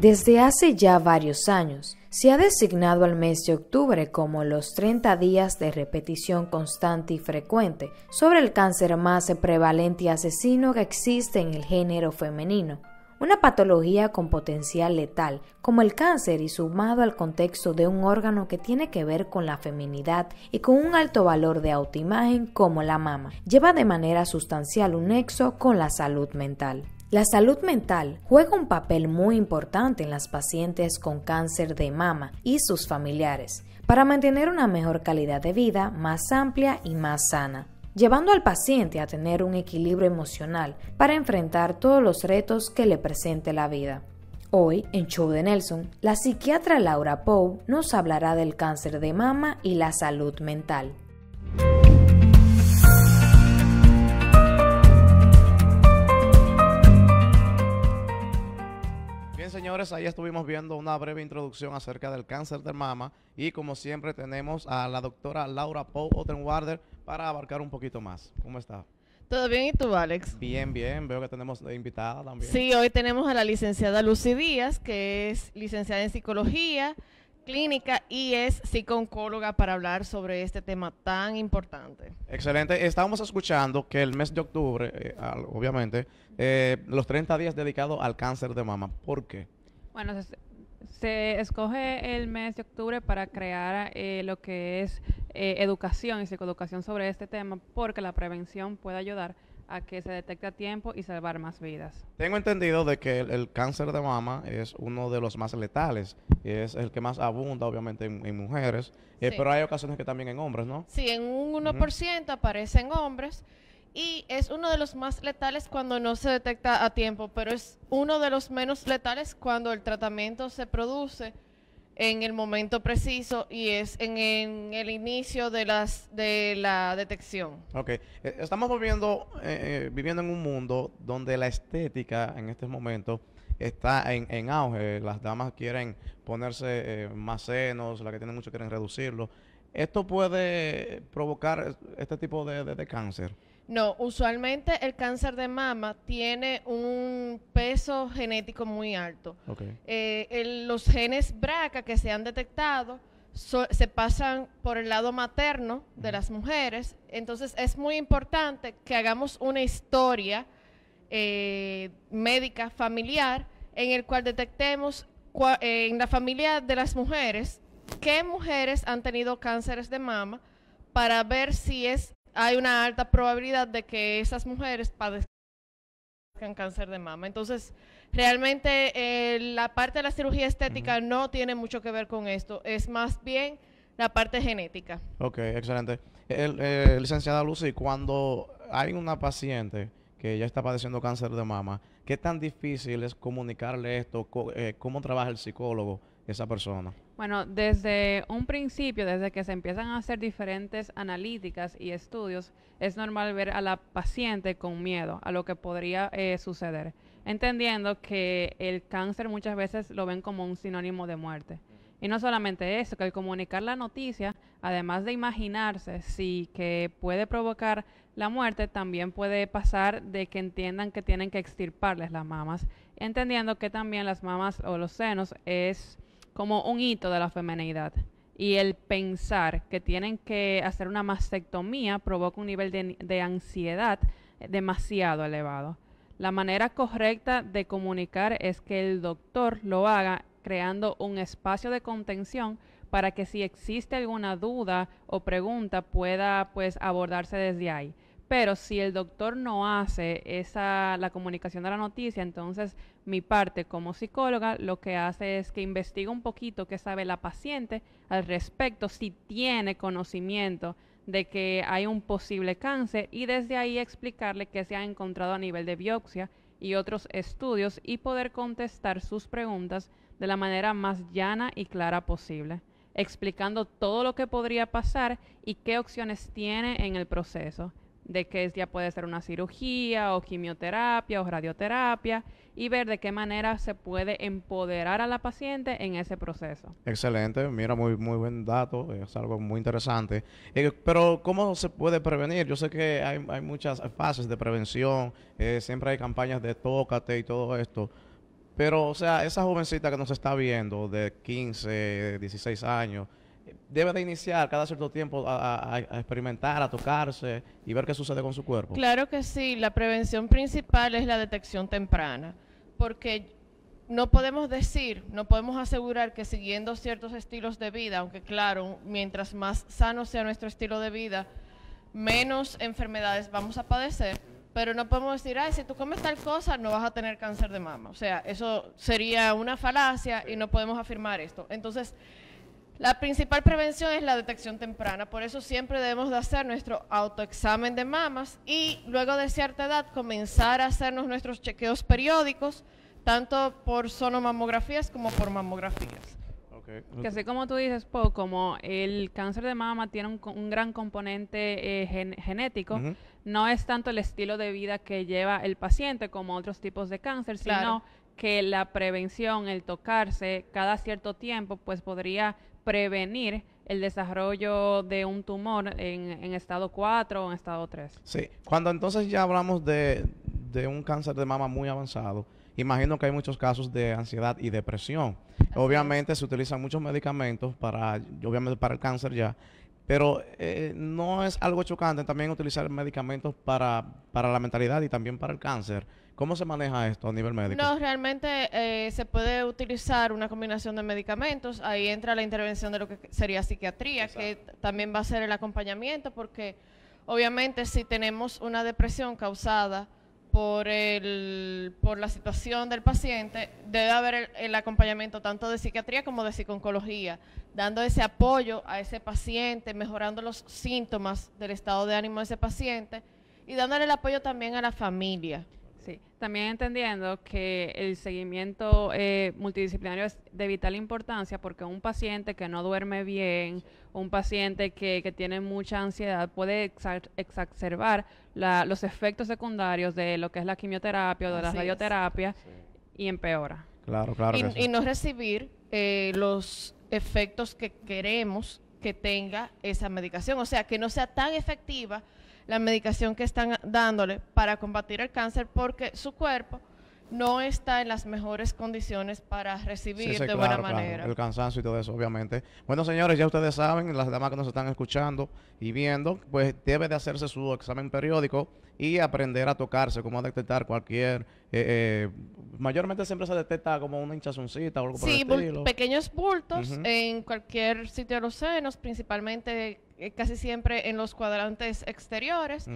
Desde hace ya varios años, se ha designado al mes de octubre como los 30 días de repetición constante y frecuente sobre el cáncer más prevalente y asesino que existe en el género femenino, una patología con potencial letal, como el cáncer y sumado al contexto de un órgano que tiene que ver con la feminidad y con un alto valor de autoimagen como la mama, lleva de manera sustancial un nexo con la salud mental. La salud mental juega un papel muy importante en las pacientes con cáncer de mama y sus familiares para mantener una mejor calidad de vida más amplia y más sana, llevando al paciente a tener un equilibrio emocional para enfrentar todos los retos que le presente la vida. Hoy, en Show de Nelson, la psiquiatra Laura Poe nos hablará del cáncer de mama y la salud mental. señores, ahí estuvimos viendo una breve introducción acerca del cáncer de mama y como siempre tenemos a la doctora Laura Poe Ottenwarder para abarcar un poquito más. ¿Cómo está? ¿Todo bien? ¿Y tú, Alex? Bien, bien. Veo que tenemos invitada también. Sí, hoy tenemos a la licenciada Lucy Díaz, que es licenciada en psicología, clínica y es psicooncóloga para hablar sobre este tema tan importante. Excelente. Estábamos escuchando que el mes de octubre, eh, obviamente, eh, los 30 días dedicados al cáncer de mama. ¿Por qué? Bueno, se, escoge el mes de octubre para crear eh, lo que es educación y psicoeducación sobre este tema porque la prevención puede ayudar a que se detecte a tiempo y salvar más vidas. Tengo entendido de que el, cáncer de mama es uno de los más letales, es el que más abunda obviamente en, mujeres, eh, pero hay ocasiones que también en hombres, ¿no? Sí, en un 1% aparecen aparece hombres y es uno de los más letales cuando no se detecta a tiempo, pero es uno de los menos letales cuando el tratamiento se produce en el momento preciso y es en, el inicio de las de la detección. Ok, eh, estamos viviendo, eh, eh, viviendo en un mundo donde la estética en este momento está en, en auge. Las damas quieren ponerse más senos, las que tienen mucho quieren reducirlo. ¿Esto puede provocar este tipo de cáncer? No, usualmente el cáncer de mama tiene un peso genético muy alto. Eh, los genes BRCA que se han detectado se pasan por el lado materno de las mujeres, entonces es muy importante que hagamos una historia eh, médica familiar en el cual detectemos eh, en la familia de las mujeres qué mujeres han tenido cánceres de mama para ver si es hay una alta probabilidad de que esas mujeres padezcan cáncer de mama. Entonces, realmente eh, la parte de la cirugía estética no tiene mucho que ver con esto, es más bien la parte genética. Ok, excelente. Eh, licenciada Lucy, cuando hay una paciente que ya está padeciendo cáncer de mama, ¿qué tan difícil es comunicarle esto? Eh, ¿Cómo trabaja el psicólogo? esa persona? Bueno, desde un principio, desde que se empiezan a hacer diferentes analíticas y estudios, es normal ver a la paciente con miedo a lo que podría eh, suceder, entendiendo que el cáncer muchas veces lo ven como un sinónimo de muerte. Y no solamente eso, que al comunicar la noticia, además de imaginarse si que puede provocar la muerte, también puede pasar de que entiendan que tienen que extirparles las mamas, entendiendo que también las mamas o los senos es como un hito de la feminidad. Y el pensar que tienen que hacer una mastectomía provoca un nivel de, de ansiedad demasiado elevado. La manera correcta de comunicar es que el doctor lo haga creando un espacio de contención para que si existe alguna duda o pregunta pueda pues abordarse desde ahí. Pero si el doctor no hace esa, la comunicación de la noticia, entonces mi parte como psicóloga lo que hace es que investiga un poquito qué sabe la paciente al respecto, si tiene conocimiento de que hay un posible cáncer y desde ahí explicarle qué se ha encontrado a nivel de biopsia y otros estudios y poder contestar sus preguntas de la manera más llana y clara posible, explicando todo lo que podría pasar y qué opciones tiene en el proceso de que ya puede ser una cirugía o quimioterapia o radioterapia y ver de qué manera se puede empoderar a la paciente en ese proceso. Excelente, mira, muy, muy buen dato, eh, es algo muy interesante. Eh, pero, ¿cómo se puede prevenir? Yo sé que hay, muchas fases de prevención, eh, siempre hay campañas de tócate y todo esto. Pero, o sea, esa jovencita que nos está viendo de 15, 16 años, debe de iniciar cada cierto tiempo a, experimentar, a tocarse y ver qué sucede con su cuerpo? Claro que sí, la prevención principal es la detección temprana, porque no podemos decir, no podemos asegurar que siguiendo ciertos estilos de vida, aunque claro, mientras más sano sea nuestro estilo de vida, menos enfermedades vamos a padecer, pero no podemos decir, ay, si tú comes tal cosa, no vas a tener cáncer de mama. O sea, eso sería una falacia y no podemos afirmar esto. Entonces, la principal prevención es la detección temprana, por eso siempre debemos de hacer nuestro autoexamen de mamas y luego de cierta edad comenzar a hacernos nuestros chequeos periódicos, tanto por sonomamografías como por mamografías. Que así como tú dices, como el cáncer de mama tiene un, gran componente eh, genético, no es tanto el estilo de vida que lleva el paciente como otros tipos de cáncer, sino que la prevención, el tocarse cada cierto tiempo, pues podría prevenir el desarrollo de un tumor en, estado 4 o en estado 3. Sí, cuando entonces ya hablamos de un cáncer de mama muy avanzado, Imagino que hay muchos casos de ansiedad y depresión. obviamente se utilizan muchos medicamentos para, obviamente para el cáncer ya, pero eh, no es algo chocante también utilizar medicamentos para, para la mentalidad y también para el cáncer. ¿Cómo se maneja esto a nivel médico? No, realmente eh, se puede utilizar una combinación de medicamentos. Ahí entra la intervención de lo que sería psiquiatría, que también va a ser el acompañamiento, porque obviamente si tenemos una depresión causada por, el, por la situación del paciente, debe haber el, acompañamiento tanto de psiquiatría como de psiconcología, dando ese apoyo a ese paciente, mejorando los síntomas del estado de ánimo de ese paciente y dándole el apoyo también a la familia. También entendiendo que el seguimiento eh, multidisciplinario es de vital importancia porque un paciente que no duerme bien, un paciente que, que tiene mucha ansiedad, puede exacerbar los efectos secundarios de lo que es la quimioterapia o de la radioterapia y empeora. Claro, claro. Y, no recibir eh, los efectos que queremos que tenga esa medicación, o sea, que no sea tan efectiva la medicación que están dándole para combatir el cáncer porque su cuerpo no está en las mejores condiciones para recibir de buena manera. El cansancio y todo eso, obviamente. Bueno, señores, ya ustedes saben, las damas que nos están escuchando y viendo, pues debe de hacerse su examen periódico y aprender a tocarse, como a detectar cualquier... Eh, eh, mayormente siempre se detecta como una hinchazoncita o algo sí, por el pequeños bultos en cualquier sitio de los senos, principalmente eh, casi siempre en los cuadrantes exteriores,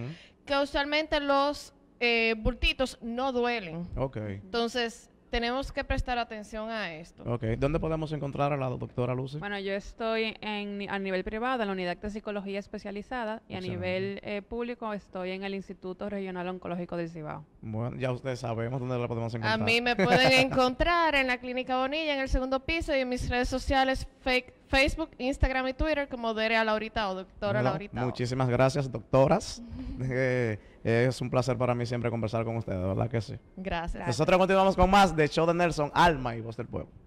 que usualmente los eh, bultitos no duelen. Ok. Entonces, tenemos que prestar atención a esto. Ok. ¿Dónde podemos encontrar a la doctora Lucy? Bueno, yo estoy en, a nivel privado en la Unidad de Psicología Especializada y a nivel eh, público estoy en el Instituto Regional Oncológico del Cibao. Bueno, ya ustedes sabemos dónde la podemos encontrar. A mí me pueden encontrar en la Clínica Bonilla, en el segundo piso y en mis redes sociales fake Facebook, Instagram y Twitter como Derea Laurita o Doctora Laurita. Muchísimas gracias, doctoras. Eh, es un placer para mí siempre conversar con ustedes, ¿verdad que sí? Gracias. Nosotros continuamos con más de Show de Nelson, Alma y Voz del Pueblo.